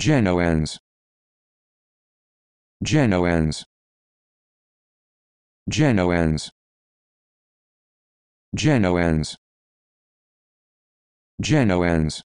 Genoans Genoans Genoans Genoans Genoans